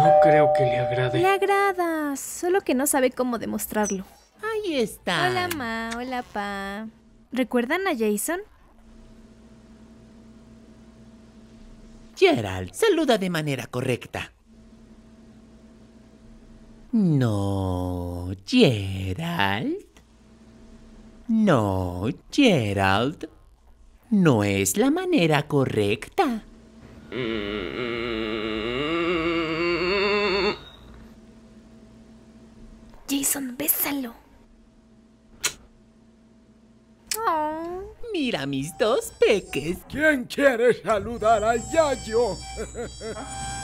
No creo que le agrade. Le agrada, solo que no sabe cómo demostrarlo. Ahí está. Hola, ma. Hola, pa. ¿Recuerdan a Jason? Gerald, saluda de manera correcta. No, Gerald. No, Gerald. No es la manera correcta. Mm, Jason, bésalo. Oh. Mira mis dos peques. ¿Quién quiere saludar a Yayo?